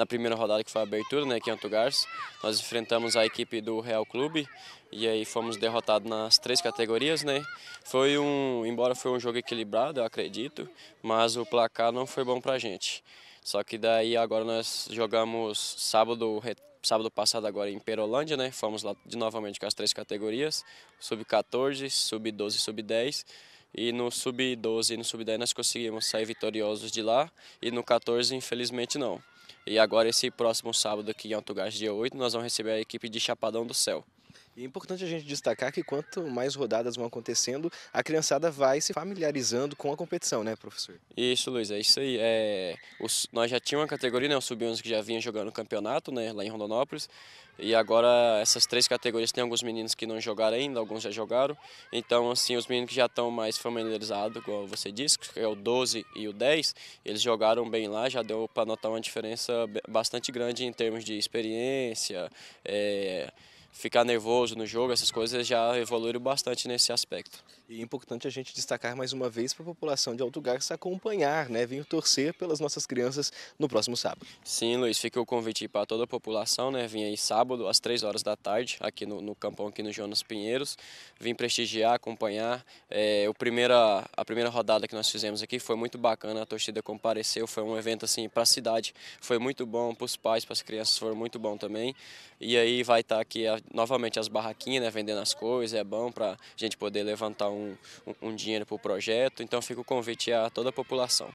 na primeira rodada, que foi a abertura, né, aqui em Antugarce. Nós enfrentamos a equipe do Real Clube e aí fomos derrotados nas três categorias, né. Foi um, embora foi um jogo equilibrado, eu acredito, mas o placar não foi bom pra gente. Só que daí agora nós jogamos sábado, sábado passado agora em Perolândia, né? Fomos lá de novamente com as três categorias, sub-14, sub-12 sub-10. E no sub-12 e no sub-10 nós conseguimos sair vitoriosos de lá e no 14 infelizmente não. E agora esse próximo sábado aqui em Alto Gás, dia 8, nós vamos receber a equipe de Chapadão do Céu é importante a gente destacar que quanto mais rodadas vão acontecendo, a criançada vai se familiarizando com a competição, né, professor? Isso, Luiz, é isso aí. É, os, nós já tínhamos uma categoria, né, os sub-11 que já vinham jogando o campeonato, né, lá em Rondonópolis. E agora essas três categorias tem alguns meninos que não jogaram ainda, alguns já jogaram. Então, assim, os meninos que já estão mais familiarizados, como você disse, que é o 12 e o 10, eles jogaram bem lá, já deu para notar uma diferença bastante grande em termos de experiência, é, ficar nervoso no jogo, essas coisas já evoluíram bastante nesse aspecto. E é importante a gente destacar mais uma vez para a população de Alto Garça acompanhar, né? Vir torcer pelas nossas crianças no próximo sábado. Sim, Luiz, fica o convite para toda a população, né? Vim aí sábado às 3 horas da tarde, aqui no, no campão, aqui no Jonas Pinheiros. Vim prestigiar, acompanhar. É, o primeira, a primeira rodada que nós fizemos aqui foi muito bacana, a torcida compareceu, foi um evento assim para a cidade, foi muito bom para os pais, para as crianças, foi muito bom também. E aí vai estar tá aqui novamente as barraquinhas, né? Vendendo as coisas, é bom para a gente poder levantar um um, um dinheiro para o projeto. Então fica o convite a toda a população.